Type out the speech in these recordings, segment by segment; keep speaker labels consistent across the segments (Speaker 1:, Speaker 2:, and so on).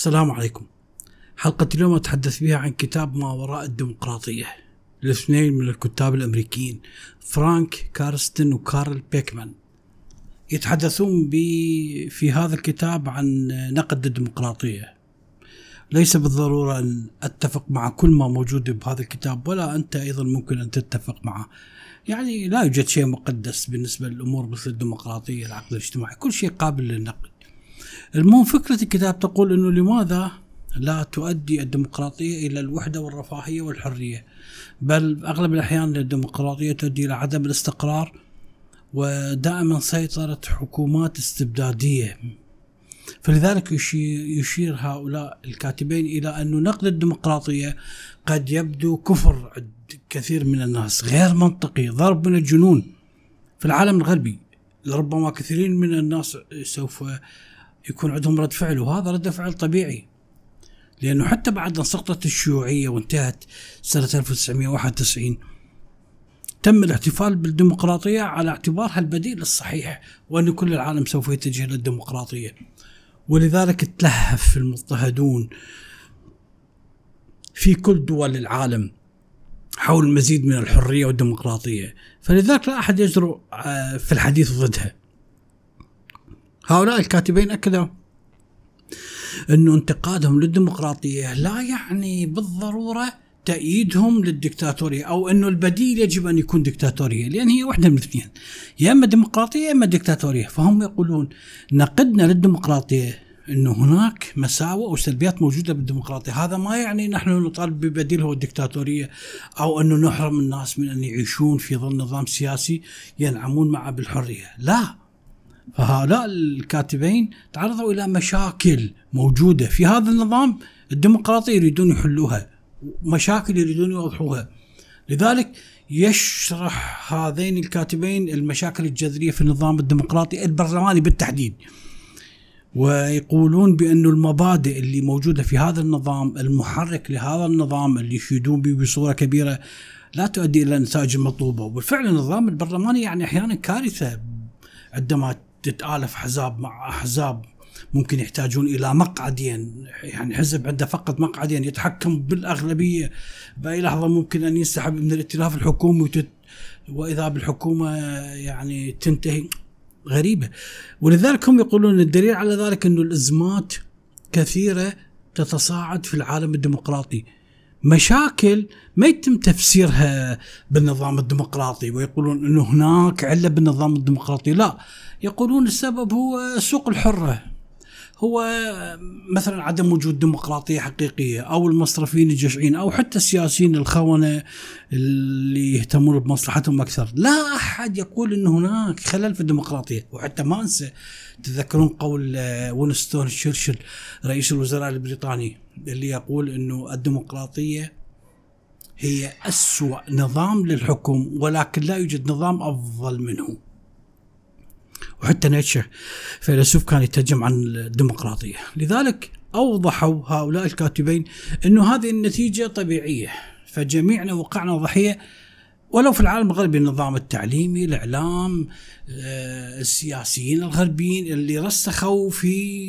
Speaker 1: السلام عليكم حلقة اليوم أتحدث بها عن كتاب ما وراء الديمقراطية لاثنين من الكتاب الأمريكيين فرانك كارستن وكارل بيكمان يتحدثون في هذا الكتاب عن نقد الديمقراطية ليس بالضرورة أن أتفق مع كل ما موجود بهذا الكتاب ولا أنت أيضا ممكن أن تتفق معه يعني لا يوجد شيء مقدس بالنسبة للأمور مثل الديمقراطية العقد الاجتماعي كل شيء قابل للنقد المهم فكرة الكتاب تقول أنه لماذا لا تؤدي الديمقراطية إلى الوحدة والرفاهية والحرية بل أغلب الأحيان الديمقراطية تؤدي إلى عدم الاستقرار ودائما سيطرة حكومات استبدادية فلذلك يشير هؤلاء الكاتبين إلى أن نقد الديمقراطية قد يبدو كفر عند كثير من الناس غير منطقي ضرب من الجنون في العالم الغربي لربما كثيرين من الناس سوف يكون عندهم رد فعل وهذا رد فعل طبيعي لأنه حتى بعد أن سقطت الشيوعية وانتهت سنة 1991 تم الاحتفال بالديمقراطية على اعتبارها البديل الصحيح وأن كل العالم سوف يتجه للديمقراطية ولذلك تلهف المضطهدون في كل دول العالم حول المزيد من الحرية والديمقراطية فلذلك لا أحد يجرؤ آه، في الحديث ضدها هؤلاء الكاتبين أكدوا أنه انتقادهم للديمقراطية لا يعني بالضرورة تأييدهم للدكتاتورية أو أنه البديل يجب أن يكون دكتاتورية لأن هي واحدة من الاثنين يا إما ديمقراطية يا إما دكتاتورية فهم يقولون نقدنا للديمقراطية أنه هناك مساوئ أو سلبيات موجودة بالديمقراطية هذا ما يعني نحن نطالب ببديل هو الدكتاتورية أو أنه نحرم الناس من أن يعيشون في ظل نظام سياسي ينعمون معه بالحرية لا فهؤلاء الكاتبين تعرضوا الى مشاكل موجوده في هذا النظام الديمقراطي يريدون يحلوها مشاكل يريدون يوضحوها لذلك يشرح هذين الكاتبين المشاكل الجذريه في النظام الديمقراطي البرلماني بالتحديد ويقولون بأن المبادئ اللي موجودة في هذا النظام المحرك لهذا النظام اللي يشيدون به بصورة كبيرة لا تؤدي إلى النتائج المطلوبة وبالفعل النظام البرلماني يعني أحيانا كارثة عندما تتالف احزاب مع احزاب ممكن يحتاجون الى مقعدين يعني حزب عنده فقط مقعدين يتحكم بالاغلبيه باي لحظه ممكن ان ينسحب من الائتلاف الحكومي وتت واذا بالحكومه يعني تنتهي غريبه ولذلك هم يقولون الدليل على ذلك انه الازمات كثيره تتصاعد في العالم الديمقراطي مشاكل ما يتم تفسيرها بالنظام الديمقراطي ويقولون انه هناك عله بالنظام الديمقراطي لا يقولون السبب هو السوق الحره هو مثلا عدم وجود ديمقراطية حقيقية أو المصرفين الجشعين أو حتى السياسيين الخونة اللي يهتمون بمصلحتهم أكثر لا أحد يقول أن هناك خلل في الديمقراطية وحتى ما أنسى تذكرون قول آه، وينستون تشرشل رئيس الوزراء البريطاني اللي يقول أنه الديمقراطية هي أسوأ نظام للحكم ولكن لا يوجد نظام أفضل منه وحتى نيتشه فيلسوف كان يترجم عن الديمقراطية لذلك أوضحوا هؤلاء الكاتبين أنه هذه النتيجة طبيعية فجميعنا وقعنا ضحية ولو في العالم الغربي النظام التعليمي الإعلام آه، السياسيين الغربيين اللي رسخوا في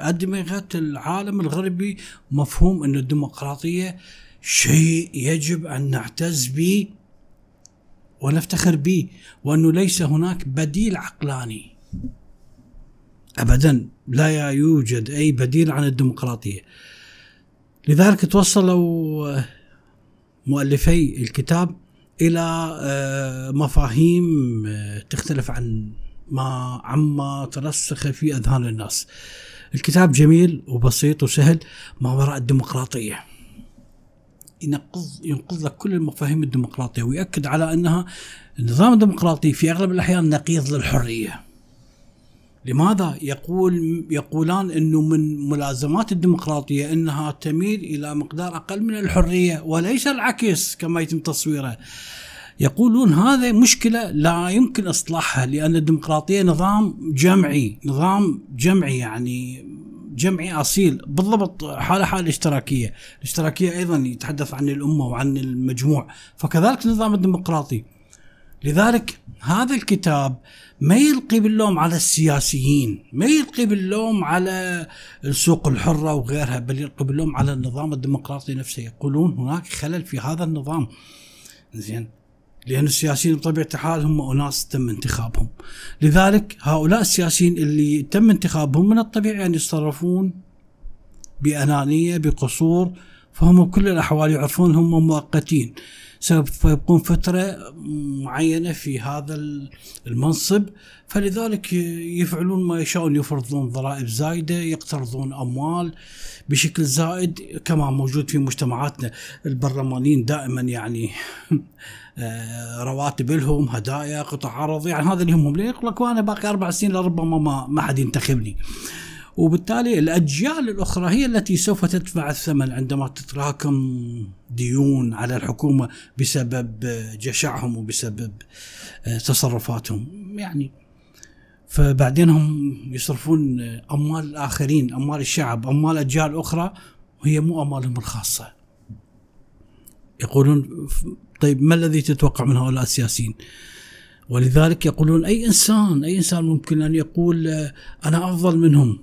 Speaker 1: أدمغة العالم الغربي مفهوم أن الديمقراطية شيء يجب أن نعتز به ونفتخر به وانه ليس هناك بديل عقلاني. ابدا لا يوجد اي بديل عن الديمقراطيه. لذلك توصلوا آه، مؤلفي الكتاب الى آه، مفاهيم آه، تختلف عن ما عما ترسخ في اذهان الناس. الكتاب جميل وبسيط وسهل ما وراء الديمقراطيه. ينقض ينقض لك كل المفاهيم الديمقراطيه ويؤكد على انها النظام الديمقراطي في اغلب الاحيان نقيض للحريه. لماذا يقول يقولان انه من ملازمات الديمقراطيه انها تميل الى مقدار اقل من الحريه وليس العكس كما يتم تصويره. يقولون هذا مشكله لا يمكن اصلاحها لان الديمقراطيه نظام جمعي، نظام جمعي يعني جمعي اصيل بالضبط حاله حال الاشتراكيه، الاشتراكيه ايضا يتحدث عن الامه وعن المجموع، فكذلك النظام الديمقراطي. لذلك هذا الكتاب ما يلقي باللوم على السياسيين ما يلقي باللوم على السوق الحرة وغيرها بل يلقي باللوم على النظام الديمقراطي نفسه يقولون هناك خلل في هذا النظام زين لأن السياسيين بطبيعة الحال هم أناس تم انتخابهم لذلك هؤلاء السياسيين اللي تم انتخابهم من الطبيعي أن يتصرفون بأنانية بقصور فهم بكل الأحوال يعرفون هم مؤقتين سوف يبقون فترة معينة في هذا المنصب فلذلك يفعلون ما يشاءون يفرضون ضرائب زايدة يقترضون أموال بشكل زائد كما موجود في مجتمعاتنا البرلمانيين دائما يعني آه، رواتب لهم هدايا قطع عرض يعني هذا اللي يهمهم ليه يقول لك وانا باقي اربع سنين لربما ما ما حد ينتخبني وبالتالي الاجيال الاخرى هي التي سوف تدفع الثمن عندما تتراكم ديون على الحكومه بسبب جشعهم وبسبب آه، تصرفاتهم يعني فبعدين هم يصرفون آه، اموال الاخرين اموال الشعب اموال اجيال اخرى وهي مو اموالهم الخاصه يقولون طيب ما الذي تتوقع من هؤلاء السياسيين؟ ولذلك يقولون اي انسان اي انسان ممكن ان يقول آه، انا افضل منهم.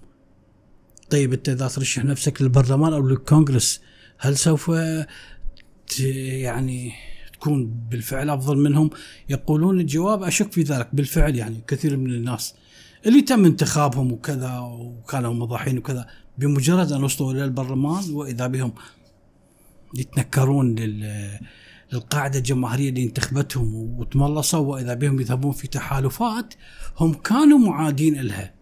Speaker 1: طيب انت اذا ترشح نفسك للبرلمان او للكونغرس هل سوف يعني تكون بالفعل افضل منهم؟ يقولون الجواب اشك في ذلك بالفعل يعني كثير من الناس اللي تم انتخابهم وكذا وكانوا مضاحين وكذا بمجرد ان وصلوا الى البرلمان واذا بهم يتنكرون لل القاعده الجماهيريه اللي انتخبتهم وتملصوا واذا بهم يذهبون في تحالفات هم كانوا معادين لها.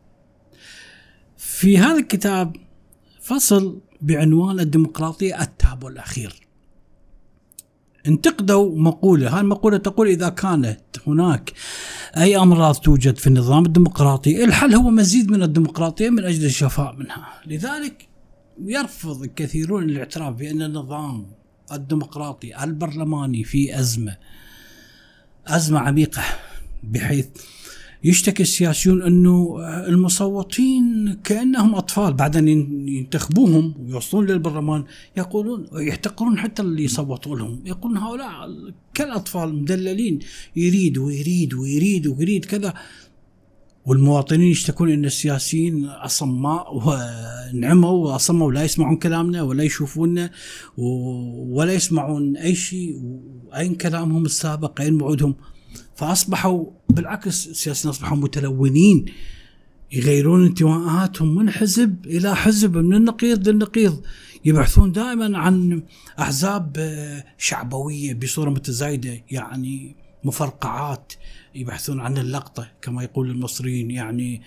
Speaker 1: في هذا الكتاب فصل بعنوان الديمقراطيه التابو الاخير. انتقدوا مقوله، هذه المقوله تقول اذا كانت هناك اي امراض توجد في النظام الديمقراطي، الحل هو مزيد من الديمقراطيه من اجل الشفاء منها، لذلك يرفض الكثيرون الاعتراف بان النظام الديمقراطي البرلماني في أزمة أزمة عميقة بحيث يشتكي السياسيون أنه المصوتين كأنهم أطفال بعدين ينتخبوهم ويوصلون للبرلمان يقولون يحتقرون حتى اللي صوتوا لهم يقولون هؤلاء كالأطفال مدللين يريد ويريد ويريد ويريد كذا والمواطنين يشتكون ان السياسيين اصماء ونعموا واصموا لا يسمعون كلامنا ولا يشوفونا ولا يسمعون اي شيء واين كلامهم السابق اين وعودهم فاصبحوا بالعكس السياسيين اصبحوا متلونين يغيرون انتماءاتهم من حزب الى حزب من النقيض للنقيض يبحثون دائما عن احزاب آه، شعبويه بصوره متزايده يعني مفرقعات يبحثون عن اللقطة كما يقول المصريين يعني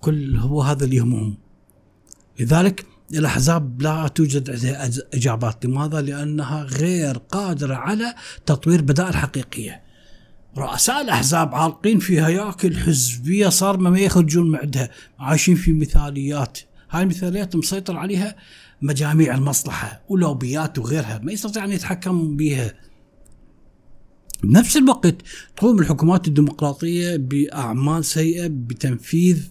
Speaker 1: كل هو هذا اللي يهمهم لذلك الأحزاب لا توجد إجابات لماذا؟ لأنها غير قادرة على تطوير بدائل حقيقية رؤساء الأحزاب عالقين في هياكل حزبية صارمة ما يخرجون من عندها عايشين في مثاليات هاي المثاليات مسيطر عليها مجاميع المصلحة ولوبيات وغيرها ما يستطيع أن يتحكم بها بنفس الوقت تقوم الحكومات الديمقراطية بأعمال سيئة بتنفيذ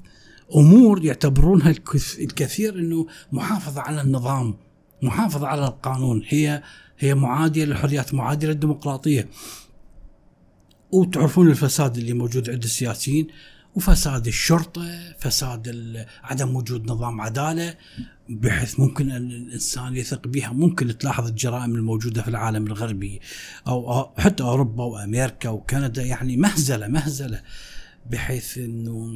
Speaker 1: أمور يعتبرونها الكثير أنه محافظة على النظام محافظة على القانون هي هي معادية للحريات معادية للديمقراطية وتعرفون الفساد اللي موجود عند السياسيين وفساد الشرطة فساد عدم وجود نظام عدالة بحيث ممكن الانسان يثق بها ممكن تلاحظ الجرائم الموجوده في العالم الغربي او حتى اوروبا وامريكا وكندا يعني مهزله مهزله بحيث انه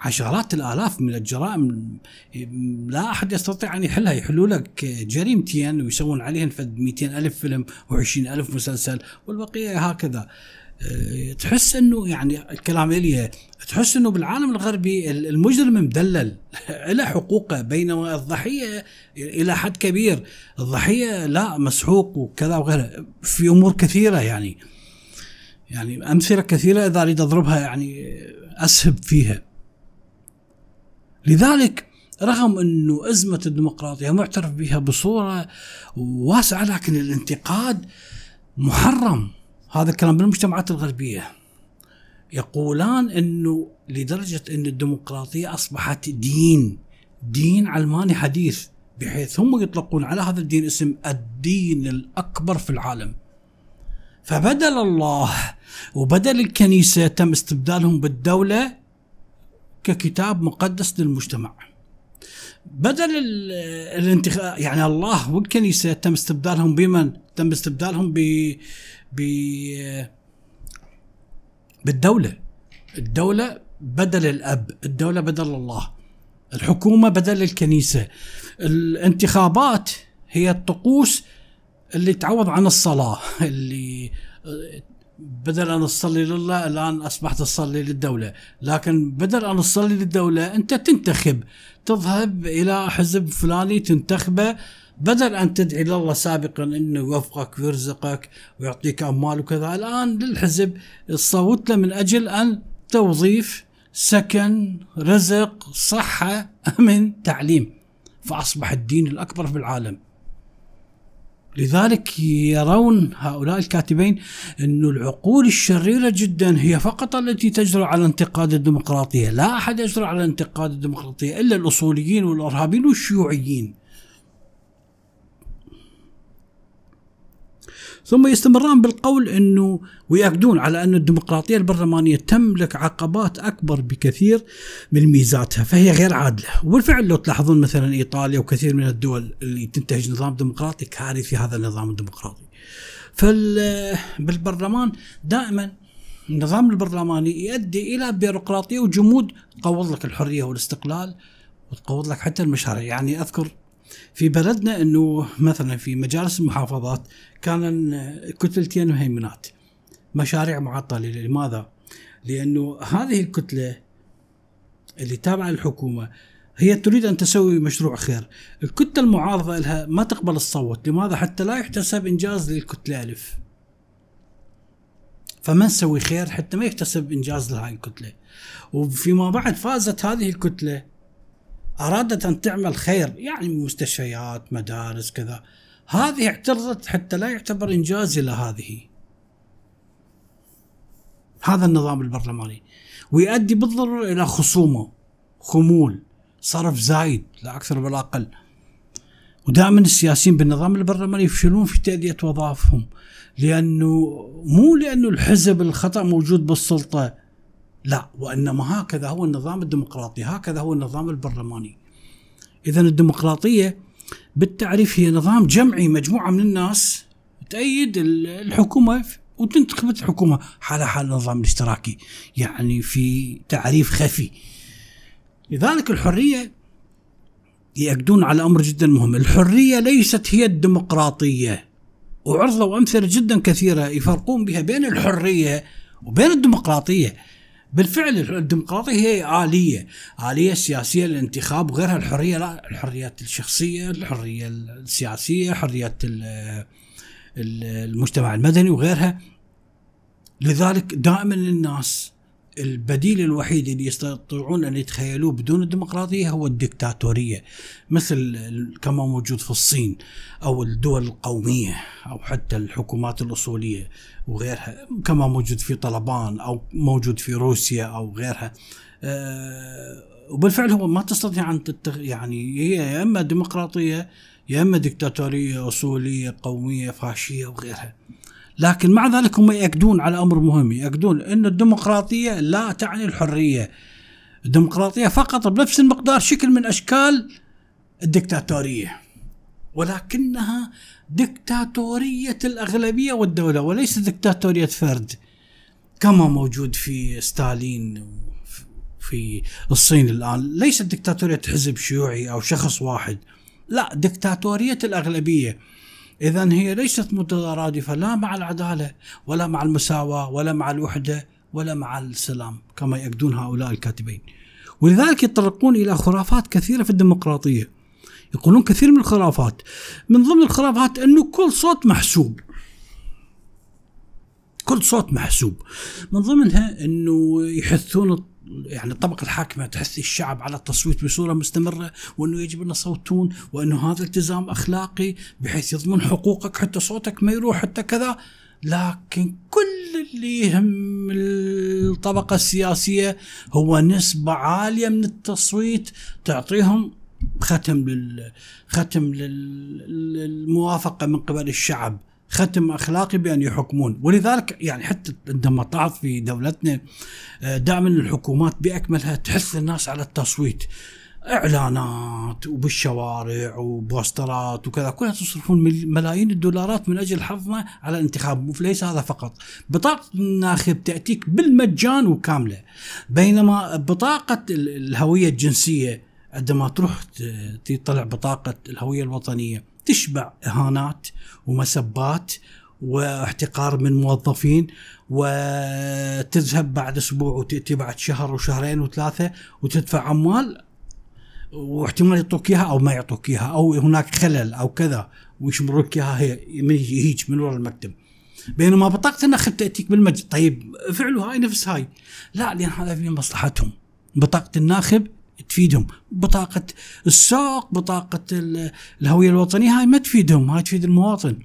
Speaker 1: عشرات الالاف من الجرائم لا احد يستطيع ان يحلها يحلوا لك جريمتين ويسوون عليهم 200 الف فيلم و20 الف مسلسل والبقيه هكذا تحس انه يعني الكلام الي تحس انه بالعالم الغربي المجرم مدلل له حقوقه بينما الضحيه الى حد كبير الضحيه لا مسحوق وكذا وغيره في امور كثيره يعني يعني امثله كثيره اذا اريد اضربها يعني اسهب فيها لذلك رغم انه ازمه الديمقراطيه معترف بها بصوره واسعه لكن الانتقاد محرم هذا الكلام بالمجتمعات الغربيه يقولان انه لدرجه ان الديمقراطيه اصبحت دين دين علماني حديث بحيث هم يطلقون على هذا الدين اسم الدين الاكبر في العالم فبدل الله وبدل الكنيسه تم استبدالهم بالدوله ككتاب مقدس للمجتمع بدل الانتخاب يعني الله والكنيسه تم استبدالهم بمن؟ تم استبدالهم ب بالدولة الدولة بدل الأب الدولة بدل الله الحكومة بدل الكنيسة الانتخابات هي الطقوس اللي تعوض عن الصلاة اللي بدل أن تصلي لله الآن أصبحت تصلي للدولة لكن بدل أن تصلي للدولة أنت تنتخب تذهب إلى حزب فلاني تنتخبه بدل أن تدعي لله سابقا أنه يوفقك ويرزقك ويعطيك أموال وكذا الآن للحزب صوت له من أجل أن توظيف سكن رزق صحة أمن تعليم فأصبح الدين الأكبر في العالم لذلك يرون هؤلاء الكاتبين أن العقول الشريرة جدا هي فقط التي تجرؤ على انتقاد الديمقراطية لا أحد يجرؤ على انتقاد الديمقراطية إلا الأصوليين والإرهابيين والشيوعيين ثم يستمران بالقول انه ويأكدون على ان الديمقراطيه البرلمانيه تملك عقبات اكبر بكثير من ميزاتها فهي غير عادله، وبالفعل لو تلاحظون مثلا ايطاليا وكثير من الدول اللي تنتهج نظام ديمقراطي كارثي هذا النظام الديمقراطي. بالبرلمان دائما النظام البرلماني يؤدي الى بيروقراطيه وجمود تقوض لك الحريه والاستقلال وتقوض لك حتى المشاريع، يعني اذكر في بلدنا انه مثلا في مجالس المحافظات كان كتلتين مهيمنات مشاريع معطله لماذا؟ لانه هذه الكتله اللي تابعه للحكومه هي تريد ان تسوي مشروع خير، الكتله المعارضه لها ما تقبل الصوت، لماذا؟ حتى لا يحتسب انجاز للكتله الف. فما نسوي خير حتى ما يحتسب انجاز لهاي الكتله. وفيما بعد فازت هذه الكتله أرادت أن تعمل خير يعني مستشفيات مدارس كذا هذه اعترضت حتى لا يعتبر إنجاز إلى هذه هذا النظام البرلماني ويؤدي بالضرورة إلى خصومة خمول صرف زايد لا أكثر ولا أقل ودائما السياسيين بالنظام البرلماني يفشلون في تأدية وظائفهم لأنه مو لأنه الحزب الخطأ موجود بالسلطة لا وانما هكذا هو النظام الديمقراطي هكذا هو النظام البرلماني اذا الديمقراطيه بالتعريف هي نظام جمعي مجموعه من الناس تأيد الحكومه وتنتخب الحكومه حال حال النظام الاشتراكي يعني في تعريف خفي لذلك الحريه يأكدون على امر جدا مهم الحريه ليست هي الديمقراطيه وعرضوا امثله جدا كثيره يفرقون بها بين الحريه وبين الديمقراطيه بالفعل الديمقراطية هي آلية آلية سياسية للانتخاب وغيرها الحرية لا الحريات الشخصية الحرية السياسية حريات المجتمع المدني وغيرها لذلك دائما الناس البديل الوحيد اللي يستطيعون ان يتخيلوه بدون الديمقراطيه هو الدكتاتوريه مثل كما موجود في الصين او الدول القوميه او حتى الحكومات الاصوليه وغيرها كما موجود في طلبان او موجود في روسيا او غيرها آه، وبالفعل هو ما تستطيع ان تتغ... يعني هي يا اما ديمقراطيه يا اما دكتاتوريه اصوليه قوميه فاشيه وغيرها لكن مع ذلك هم يأكدون على أمر مهم يأكدون أن الديمقراطية لا تعني الحرية الديمقراطية فقط بنفس المقدار شكل من أشكال الدكتاتورية ولكنها دكتاتورية الأغلبية والدولة وليس دكتاتورية فرد كما موجود في ستالين في الصين الآن ليست دكتاتورية حزب شيوعي أو شخص واحد لا دكتاتورية الأغلبية إذا هي ليست مترادفة لا مع العدالة ولا مع المساواة ولا مع الوحدة ولا مع السلام كما يأكدون هؤلاء الكاتبين ولذلك يتطرقون إلى خرافات كثيرة في الديمقراطية يقولون كثير من الخرافات من ضمن الخرافات أنه كل صوت محسوب كل صوت محسوب من ضمنها أنه يحثون يعني الطبقه الحاكمه تحث الشعب على التصويت بصوره مستمره وانه يجب ان يصوتون وانه هذا التزام اخلاقي بحيث يضمن حقوقك حتى صوتك ما يروح حتى كذا لكن كل اللي يهم الطبقه السياسيه هو نسبه عاليه من التصويت تعطيهم ختم لل ختم للموافقه من قبل الشعب ختم اخلاقي بان يحكمون ولذلك يعني حتى عندما طعت في دولتنا آه، دائما الحكومات باكملها تحث الناس على التصويت اعلانات وبالشوارع وبوسترات وكذا كلها تصرفون ملايين الدولارات من اجل حظنا على الانتخاب وليس هذا فقط بطاقه الناخب تاتيك بالمجان وكامله بينما بطاقه الهويه الجنسيه عندما تروح تطلع بطاقه الهويه الوطنيه تشبع اهانات ومسبات واحتقار من موظفين وتذهب بعد اسبوع وتاتي بعد شهر وشهرين وثلاثه وتدفع اموال واحتمال يعطوك اياها او ما يعطوك اياها او هناك خلل او كذا ويشمرونك اياها هي من من ورا المكتب بينما بطاقه النقد تاتيك بالمجد طيب فعلوا هاي نفس هاي لا لان هذا في مصلحتهم بطاقه الناخب تفيدهم بطاقة السوق بطاقة الهوية الوطنية هاي ما تفيدهم هاي تفيد المواطن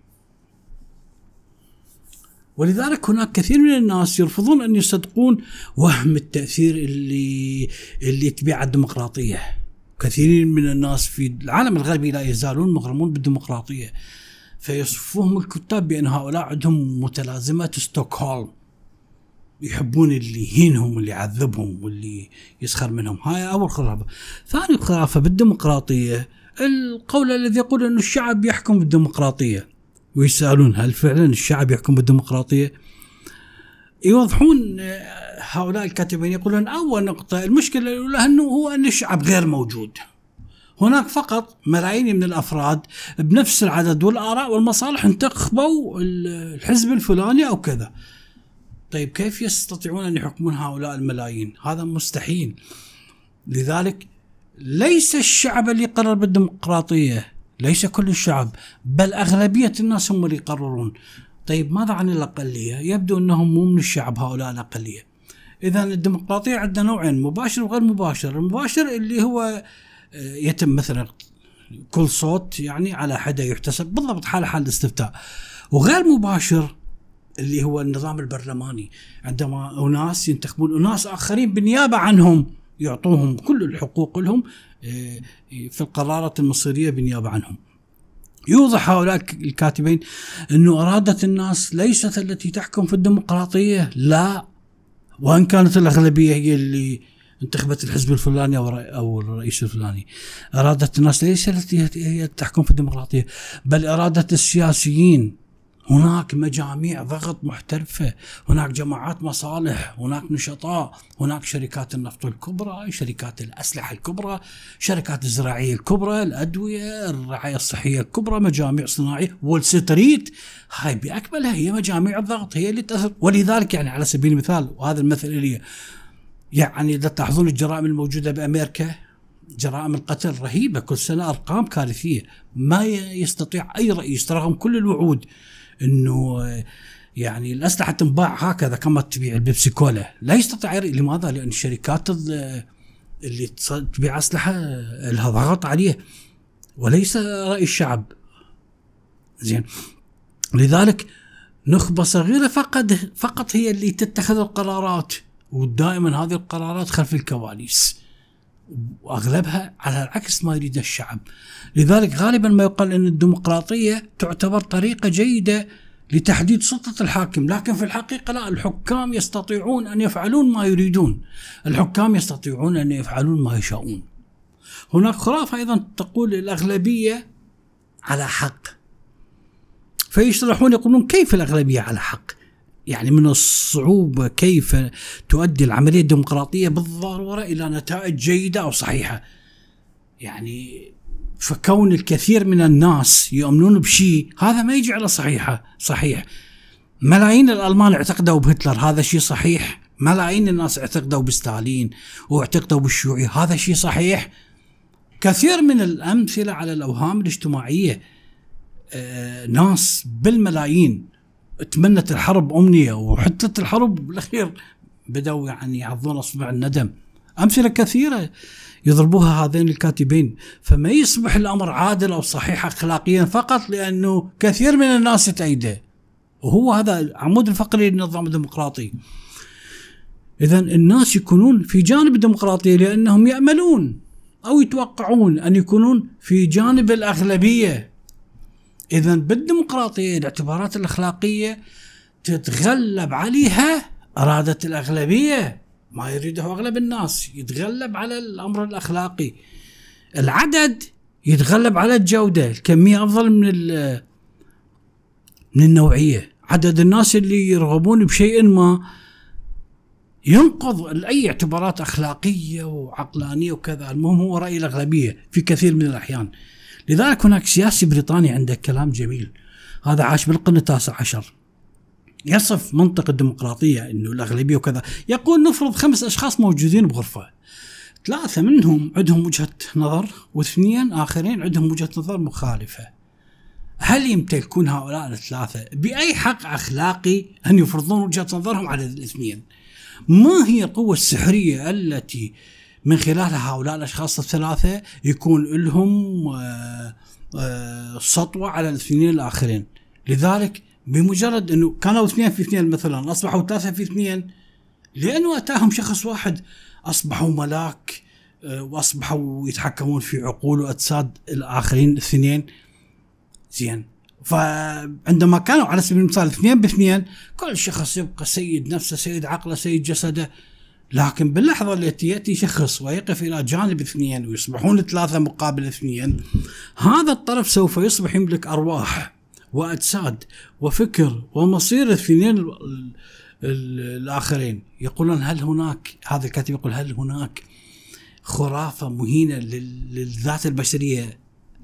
Speaker 1: ولذلك هناك كثير من الناس يرفضون ان يصدقون وهم التاثير اللي اللي تبيع الديمقراطيه. كثيرين من الناس في العالم الغربي لا يزالون مغرمون بالديمقراطيه. فيصفهم الكتاب بان هؤلاء عندهم متلازمه ستوكهولم. يحبون اللي يهينهم واللي يعذبهم واللي يسخر منهم هاي اول خرافه ثاني خرافه بالديمقراطيه القول الذي يقول ان الشعب يحكم بالديمقراطيه ويسالون هل فعلا الشعب يحكم بالديمقراطيه يوضحون هؤلاء الكاتبين يقولون اول نقطه المشكله الاولى انه هو ان الشعب غير موجود هناك فقط ملايين من الافراد بنفس العدد والاراء والمصالح انتخبوا الحزب الفلاني او كذا طيب كيف يستطيعون ان يحكمون هؤلاء الملايين؟ هذا مستحيل. لذلك ليس الشعب اللي يقرر بالديمقراطيه، ليس كل الشعب، بل اغلبيه الناس هم اللي يقررون. طيب ماذا عن الاقليه؟ يبدو انهم مو من الشعب هؤلاء الاقليه. اذا الديمقراطيه عندنا نوعين مباشر وغير مباشر، المباشر اللي هو آه، يتم مثلا كل صوت يعني على حدا يحتسب بالضبط حال حال الاستفتاء. وغير مباشر اللي هو النظام البرلماني عندما اناس ينتخبون اناس اخرين بالنيابه عنهم يعطوهم كل الحقوق لهم آه، في القرارات المصيريه بالنيابه عنهم. يوضح هؤلاء الكاتبين انه اراده الناس ليست التي تحكم في الديمقراطيه، لا وان كانت الاغلبيه هي اللي انتخبت الحزب الفلاني او او الرئيس الفلاني. اراده الناس ليست التي هي تحكم في الديمقراطيه، بل اراده السياسيين هناك مجاميع ضغط محترفة هناك جماعات مصالح هناك نشطاء هناك شركات النفط الكبرى شركات الأسلحة الكبرى شركات الزراعية الكبرى الأدوية الرعاية الصحية الكبرى مجاميع صناعية وول ستريت هاي بأكملها هي مجاميع الضغط هي اللي تأثر ولذلك يعني على سبيل المثال وهذا المثل اللي يعني إذا تلاحظون الجرائم الموجودة بأمريكا جرائم القتل رهيبة كل سنة أرقام كارثية ما يستطيع أي رئيس رغم كل الوعود انه يعني الاسلحه تنباع هكذا كما تبيع البيبسي كولا لا يستطيع لماذا؟ لان الشركات اللي تبيع اسلحه لها ضغط عليه وليس راي الشعب زين لذلك نخبه صغيره فقط فقط هي اللي تتخذ القرارات ودائما هذه القرارات خلف الكواليس واغلبها على عكس ما يريده الشعب. لذلك غالبا ما يقال ان الديمقراطيه تعتبر طريقه جيده لتحديد سلطة الحاكم لكن في الحقيقة لا الحكام يستطيعون أن يفعلون ما يريدون الحكام يستطيعون أن يفعلون ما يشاءون هناك خرافة أيضا تقول الأغلبية على حق فيشرحون يقولون كيف الأغلبية على حق يعني من الصعوبة كيف تؤدي العملية الديمقراطية بالضرورة إلى نتائج جيدة أو صحيحة يعني فكون الكثير من الناس يؤمنون بشيء هذا ما يجعله صحيحة صحيح ملايين الألمان اعتقدوا بهتلر هذا شيء صحيح ملايين الناس اعتقدوا بستالين واعتقدوا بالشيوعي هذا شيء صحيح كثير من الأمثلة على الأوهام الاجتماعية آه، ناس بالملايين تمنت الحرب امنيه وحتة الحرب بالاخير بداوا يعني يعضون اصبع الندم امثله كثيره يضربوها هذين الكاتبين فما يصبح الامر عادل او صحيح اخلاقيا فقط لانه كثير من الناس تأيده وهو هذا العمود الفقري للنظام الديمقراطي اذا الناس يكونون في جانب الديمقراطيه لانهم ياملون او يتوقعون ان يكونون في جانب الاغلبيه اذا بالديمقراطيه الاعتبارات الاخلاقيه تتغلب عليها اراده الاغلبيه ما يريده اغلب الناس يتغلب على الامر الاخلاقي العدد يتغلب على الجوده الكميه افضل من من النوعيه عدد الناس اللي يرغبون بشيء ما ينقض اي اعتبارات اخلاقيه وعقلانيه وكذا المهم هو راي الاغلبيه في كثير من الاحيان لذلك هناك سياسي بريطاني عنده كلام جميل هذا عاش بالقرن التاسع عشر يصف منطق الديمقراطية أنه الأغلبية وكذا يقول نفرض خمس أشخاص موجودين بغرفة ثلاثة منهم عندهم وجهة نظر واثنين آخرين عندهم وجهة نظر مخالفة هل يمتلكون هؤلاء الثلاثة بأي حق أخلاقي أن يفرضون وجهة نظرهم على الاثنين ما هي القوة السحرية التي من خلال هؤلاء الاشخاص الثلاثه يكون لهم آه، آه، سطوه على الاثنين الاخرين لذلك بمجرد انه كانوا اثنين في اثنين مثلا اصبحوا ثلاثه في اثنين لانه اتاهم شخص واحد اصبحوا ملاك آه، واصبحوا يتحكمون في عقول واجساد الاخرين الاثنين زين فعندما كانوا على سبيل المثال اثنين باثنين كل شخص يبقى سيد نفسه سيد عقله سيد جسده لكن باللحظة التي يأتي شخص ويقف إلى جانب اثنين ويصبحون ثلاثة مقابل اثنين هذا الطرف سوف يصبح يملك أرواح وأجساد وفكر ومصير الاثنين الآخرين يقولون هل هناك هذا الكاتب يقول هل هناك خرافة مهينة للذات البشرية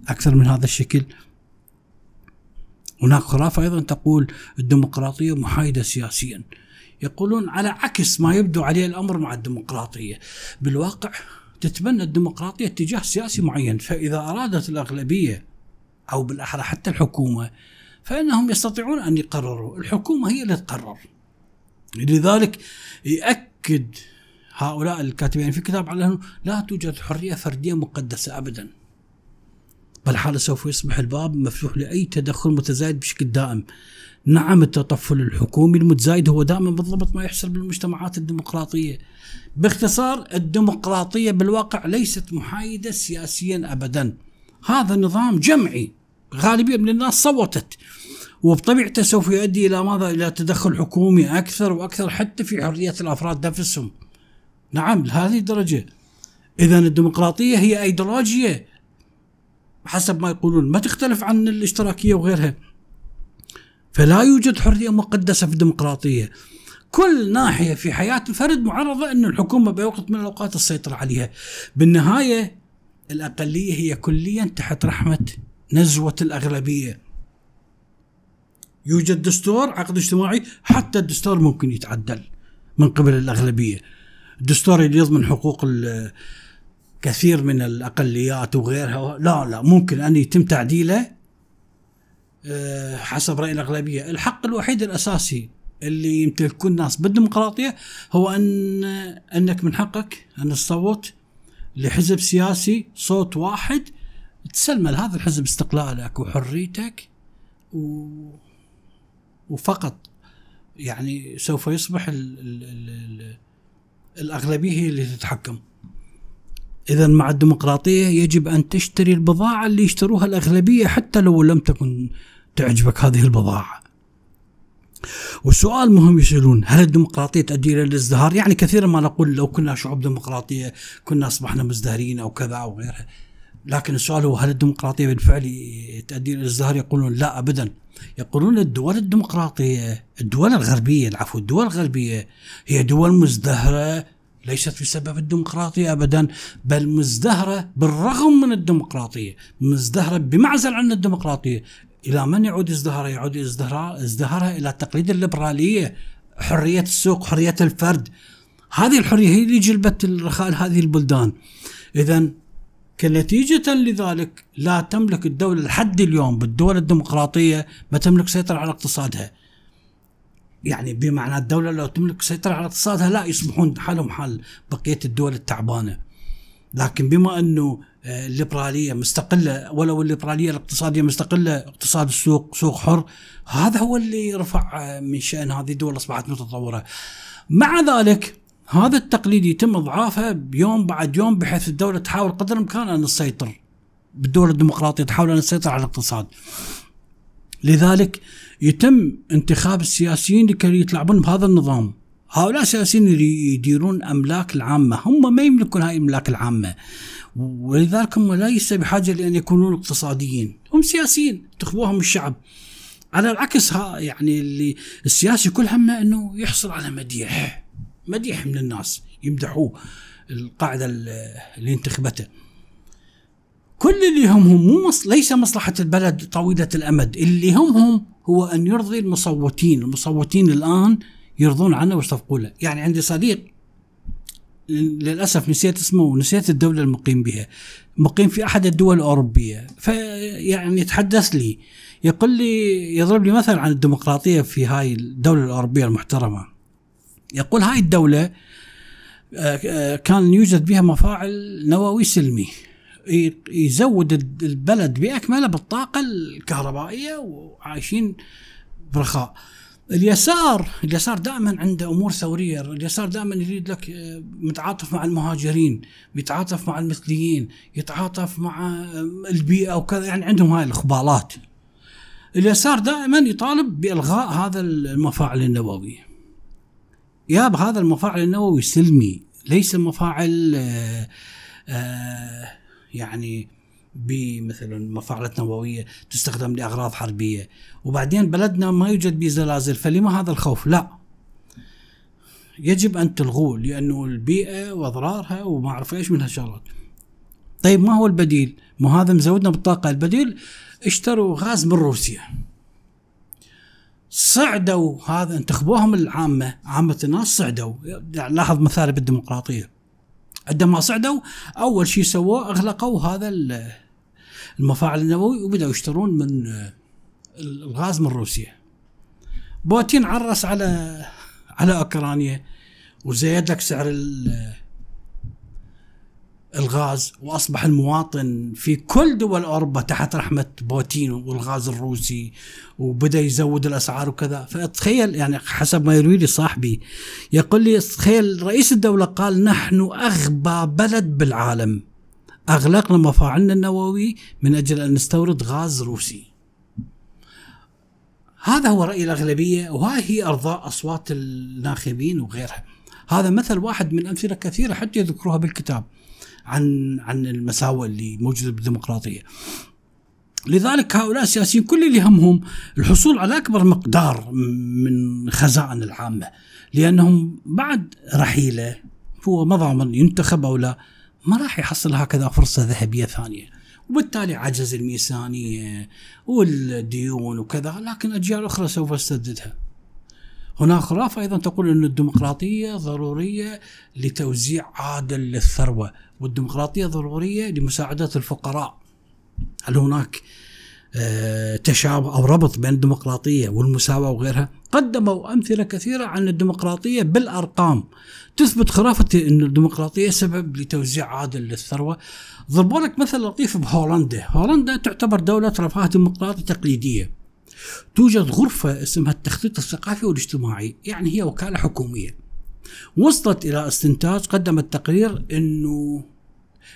Speaker 1: أكثر من هذا الشكل هناك خرافة أيضا تقول الديمقراطية محايدة سياسيا يقولون على عكس ما يبدو عليه الامر مع الديمقراطيه بالواقع تتبنى الديمقراطيه اتجاه سياسي معين فاذا ارادت الاغلبيه او بالاحرى حتى الحكومه فانهم يستطيعون ان يقرروا الحكومه هي اللي تقرر لذلك ياكد هؤلاء الكاتبين في كتاب على انه لا توجد حريه فرديه مقدسه ابدا والحالة سوف يصبح الباب مفتوح لأي تدخل متزايد بشكل دائم نعم التطفل الحكومي المتزايد هو دائما بالضبط ما يحصل بالمجتمعات الديمقراطية باختصار الديمقراطية بالواقع ليست محايدة سياسيا أبدا هذا نظام جمعي غالبية من الناس صوتت وبطبيعته سوف يؤدي إلى ماذا؟ إلى تدخل حكومي أكثر وأكثر حتى في حرية الأفراد نفسهم نعم لهذه الدرجة إذا الديمقراطية هي أيديولوجية حسب ما يقولون ما تختلف عن الاشتراكيه وغيرها فلا يوجد حريه مقدسه في الديمقراطيه كل ناحيه في حياه الفرد معرضه ان الحكومه بوقت من الاوقات تسيطر عليها بالنهايه الاقليه هي كليا تحت رحمه نزوه الاغلبيه يوجد دستور عقد اجتماعي حتى الدستور ممكن يتعدل من قبل الاغلبيه الدستور اللي يضمن حقوق كثير من الاقليات وغيرها لا لا ممكن ان يتم تعديله آه، حسب راي الاغلبيه، الحق الوحيد الاساسي اللي يمتلكون الناس بالديمقراطيه هو ان انك من حقك ان تصوت لحزب سياسي صوت واحد تسلم لهذا الحزب استقلالك وحريتك و... وفقط يعني سوف يصبح ال... ال... ال... الاغلبيه هي اللي تتحكم. إذا مع الديمقراطية يجب أن تشتري البضاعة اللي يشتروها الأغلبية حتى لو لم تكن تعجبك هذه البضاعة والسؤال مهم يسألون هل الديمقراطية تؤدي إلى الازدهار؟ يعني كثيرا ما نقول لو كنا شعوب ديمقراطية كنا أصبحنا مزدهرين أو كذا أو غيرها لكن السؤال هو هل الديمقراطية بالفعل تؤدي إلى الازدهار؟ يقولون لا أبدا يقولون الدول الديمقراطية الدول الغربية العفو الدول الغربية هي دول مزدهرة ليست بسبب الديمقراطية أبدا بل مزدهرة بالرغم من الديمقراطية مزدهرة بمعزل عن الديمقراطية إلى من يعود ازدهارها يعود ازدهارها ازدهارها إلى تقليد الليبرالية حرية السوق حرية الفرد هذه الحرية هي اللي جلبت الرخاء لهذه البلدان إذا كنتيجة لذلك لا تملك الدولة لحد اليوم بالدول الديمقراطية ما تملك سيطرة على اقتصادها يعني بمعنى الدولة لو تملك سيطرة على اقتصادها لا يسمحون حالهم حال بقية الدول التعبانة لكن بما أنه آه، الليبرالية مستقلة ولو الليبرالية الاقتصادية مستقلة اقتصاد السوق سوق حر هذا هو اللي رفع آه، من شأن هذه الدول أصبحت متطورة مع ذلك هذا التقليد يتم اضعافه يوم بعد يوم بحيث الدوله تحاول قدر الامكان ان تسيطر بالدول الديمقراطيه تحاول ان تسيطر على الاقتصاد. لذلك يتم انتخاب السياسيين لكي يتلاعبون بهذا النظام هؤلاء السياسيين اللي يديرون املاك العامه هم ما يملكون هاي الاملاك العامه ولذلك هم ليس بحاجه لان يكونون اقتصاديين هم سياسيين تخبوهم الشعب على العكس ها يعني اللي السياسي كل همه انه يحصل على مديح مديح من الناس يمدحوه القاعده اللي انتخبته كل اللي هم هم مو ليس مصلحه البلد طويله الامد اللي هم هم هو أن يرضي المصوتين المصوتين الآن يرضون عنه ويصفقوا له يعني عندي صديق للاسف نسيت اسمه ونسيت الدوله المقيم بها مقيم في احد الدول الاوروبيه فيعني يتحدث لي يقول لي يضرب لي مثل عن الديمقراطيه في هاي الدوله الاوروبيه المحترمه يقول هاي الدوله آه، آه، كان يوجد بها مفاعل نووي سلمي يزود البلد باكمله بالطاقه الكهربائيه وعايشين برخاء. اليسار اليسار دائما عنده امور ثوريه، اليسار دائما يريد لك آه، متعاطف مع المهاجرين، بيتعاطف مع المثليين، يتعاطف مع آه، البيئه وكذا يعني عندهم هاي الاخبالات. اليسار دائما يطالب بالغاء هذا المفاعل النووي. ياب هذا المفاعل النووي سلمي، ليس مفاعل آه آه يعني بمثلا مفاعلات نووية تستخدم لأغراض حربية وبعدين بلدنا ما يوجد به زلازل فلما هذا الخوف لا يجب أن تلغوه لأنه البيئة وأضرارها وما أعرف إيش من هالشغلات طيب ما هو البديل ما هذا مزودنا بالطاقة البديل اشتروا غاز من روسيا صعدوا هذا انتخبوهم العامة عامة الناس صعدوا لاحظ مثال بالديمقراطية عندما صعدوا اول شيء سووه اغلقوا هذا المفاعل النووي وبداوا يشترون من الغاز من روسيا. بوتين عرس على على اوكرانيا وزيد لك سعر الغاز واصبح المواطن في كل دول اوروبا تحت رحمه بوتين والغاز الروسي وبدا يزود الاسعار وكذا فتخيل يعني حسب ما يروي لي صاحبي يقول لي تخيل رئيس الدوله قال نحن اغبى بلد بالعالم اغلقنا مفاعلنا النووي من اجل ان نستورد غاز روسي هذا هو راي الاغلبيه وهاي هي ارضاء اصوات الناخبين وغيرها هذا مثل واحد من امثله كثيره حتى يذكروها بالكتاب عن عن المساوئ اللي موجوده بالديمقراطيه. لذلك هؤلاء السياسيين كل اللي همهم الحصول على اكبر مقدار من خزائن العامه لانهم بعد رحيله هو ما ضامن ينتخب او لا ما راح يحصل هكذا فرصه ذهبيه ثانيه وبالتالي عجز الميزانيه والديون وكذا لكن اجيال اخرى سوف تسددها. هناك خرافة أيضا تقول أن الديمقراطية ضرورية لتوزيع عادل للثروة والديمقراطية ضرورية لمساعدة الفقراء هل هناك آه، تشابه أو ربط بين الديمقراطية والمساواة وغيرها قدموا أمثلة كثيرة عن الديمقراطية بالأرقام تثبت خرافة أن الديمقراطية سبب لتوزيع عادل للثروة ضربوا لك مثل لطيف بهولندا هولندا تعتبر دولة رفاه ديمقراطي تقليدية توجد غرفة اسمها التخطيط الثقافي والاجتماعي يعني هي وكالة حكومية وصلت إلى استنتاج قدمت تقرير أنه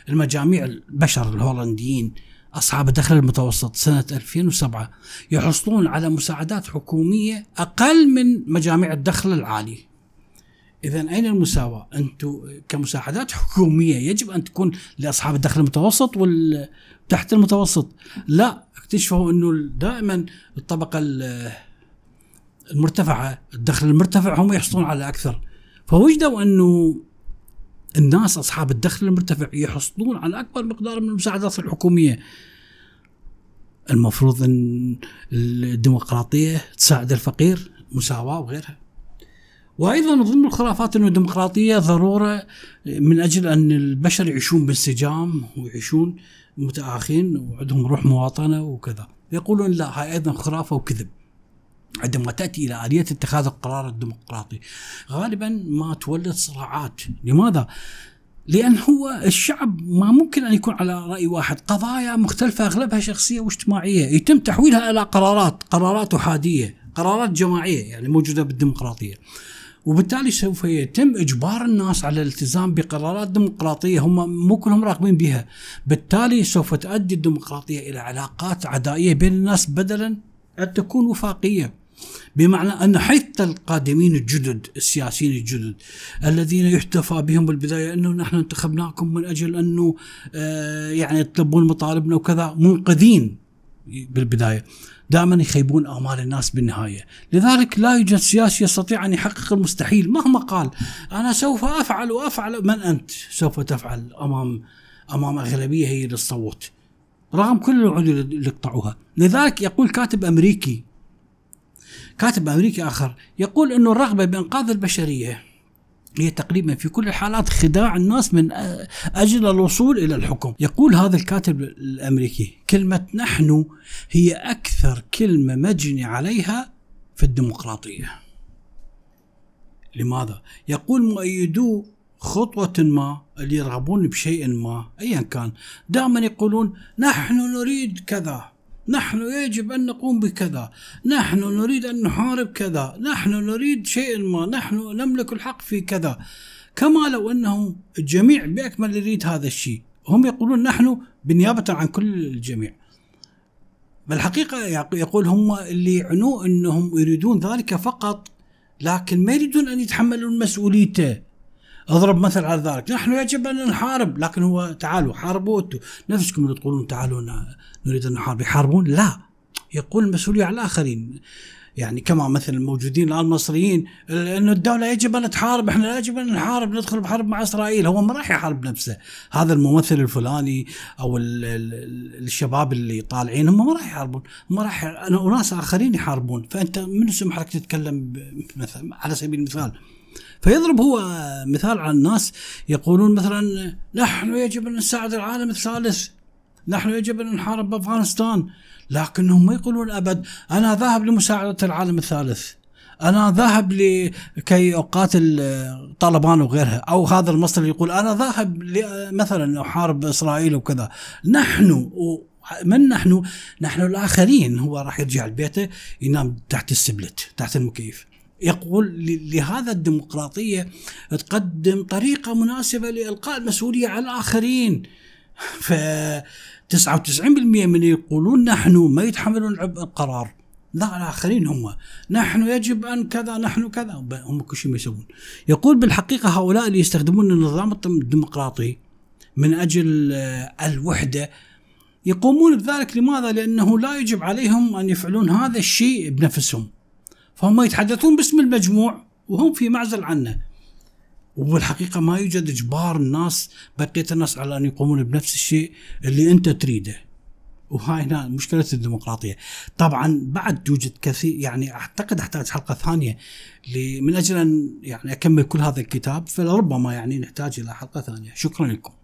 Speaker 1: المجاميع البشر الهولنديين أصحاب الدخل المتوسط سنة 2007 يحصلون على مساعدات حكومية أقل من مجاميع الدخل العالي اذا اين المساواه؟ انتم كمساعدات حكوميه يجب ان تكون لاصحاب الدخل المتوسط وال تحت المتوسط لا اكتشفوا انه دائما الطبقه المرتفعه الدخل المرتفع هم يحصلون على اكثر فوجدوا انه الناس اصحاب الدخل المرتفع يحصلون على اكبر مقدار من المساعدات الحكوميه المفروض ان الديمقراطيه تساعد الفقير مساواه وغيرها وايضا ضمن الخرافات انه الديمقراطيه ضروره من اجل ان البشر يعيشون بانسجام ويعيشون متآخين وعندهم روح مواطنه وكذا، يقولون لا هاي ايضا خرافه وكذب. عندما تاتي الى اليه اتخاذ القرار الديمقراطي غالبا ما تولد صراعات، لماذا؟ لان هو الشعب ما ممكن ان يكون على راي واحد، قضايا مختلفه اغلبها شخصيه واجتماعيه، يتم تحويلها الى قرارات، قرارات احاديه، قرارات جماعيه يعني موجوده بالديمقراطيه. وبالتالي سوف يتم اجبار الناس على الالتزام بقرارات ديمقراطيه هم مو كلهم راغبين بها، بالتالي سوف تؤدي الديمقراطيه الى علاقات عدائيه بين الناس بدلا ان تكون وفاقيه. بمعنى ان حتى القادمين الجدد السياسيين الجدد الذين يحتفى بهم بالبدايه انه نحن انتخبناكم من اجل انه آه، يعني تطلبون مطالبنا وكذا منقذين بالبدايه دائما يخيبون امال الناس بالنهايه لذلك لا يوجد سياسي يستطيع ان يحقق المستحيل مهما قال انا سوف افعل وافعل من انت سوف تفعل امام امام اغلبيه هي اللي تصوت رغم كل الوعود اللي قطعوها لذلك يقول كاتب امريكي كاتب امريكي اخر يقول انه الرغبه بانقاذ البشريه هي تقريبا في كل الحالات خداع الناس من آه، اجل الوصول الى الحكم، يقول هذا الكاتب الامريكي: كلمه نحن هي اكثر كلمه مجني عليها في الديمقراطيه. لماذا؟ يقول مؤيدو خطوة ما اللي يرغبون بشيء ما أيا كان دائما يقولون نحن نريد كذا نحن يجب أن نقوم بكذا نحن نريد أن نحارب كذا نحن نريد شيء ما نحن نملك الحق في كذا كما لو أنه الجميع بأكمل يريد هذا الشيء هم يقولون نحن بنيابة عن كل الجميع بالحقيقة يقول هم اللي يعنوا أنهم يريدون ذلك فقط لكن ما يريدون أن يتحملون مسؤوليته اضرب مثل على ذلك نحن يجب ان نحارب لكن هو تعالوا حاربوا انتم نفسكم اللي تقولون تعالوا نريد ان نحارب يحاربون لا يقول المسؤوليه على الاخرين يعني كما مثل الموجودين الان المصريين انه الدوله يجب ان تحارب احنا لا يجب ان نحارب ندخل بحرب مع اسرائيل هو ما راح يحارب نفسه هذا الممثل الفلاني او الـ الـ الشباب اللي طالعين هم ما راح يحاربون هم راح اناس اخرين يحاربون فانت من سمحك تتكلم مثلا على سبيل المثال فيضرب هو مثال على الناس يقولون مثلا نحن يجب ان نساعد العالم الثالث نحن يجب ان نحارب افغانستان لكنهم ما يقولون ابد انا ذاهب لمساعده العالم الثالث انا ذاهب لكي اقاتل طالبان وغيرها او هذا المصدر يقول انا ذاهب مثلا احارب اسرائيل وكذا نحن من نحن؟ نحن الاخرين هو راح يرجع لبيته ينام تحت السبلت تحت المكيف يقول لهذا الديمقراطية تقدم طريقة مناسبة لإلقاء المسؤولية على الآخرين ف 99% من يقولون نحن ما يتحملون عبء القرار لا الآخرين هم نحن يجب أن كذا نحن كذا هم كل شيء ما يسوون يقول بالحقيقة هؤلاء اللي يستخدمون النظام الديمقراطي من أجل آه، الوحدة يقومون بذلك لماذا؟ لأنه لا يجب عليهم أن يفعلون هذا الشيء بنفسهم فهم يتحدثون باسم المجموع وهم في معزل عنه وبالحقيقه ما يوجد اجبار الناس بقيه الناس على ان يقومون بنفس الشيء اللي انت تريده وهاي هنا مشكله الديمقراطيه طبعا بعد توجد كثير يعني اعتقد احتاج حلقه ثانيه من اجل ان يعني اكمل كل هذا الكتاب فلربما يعني نحتاج الى حلقه ثانيه شكرا لكم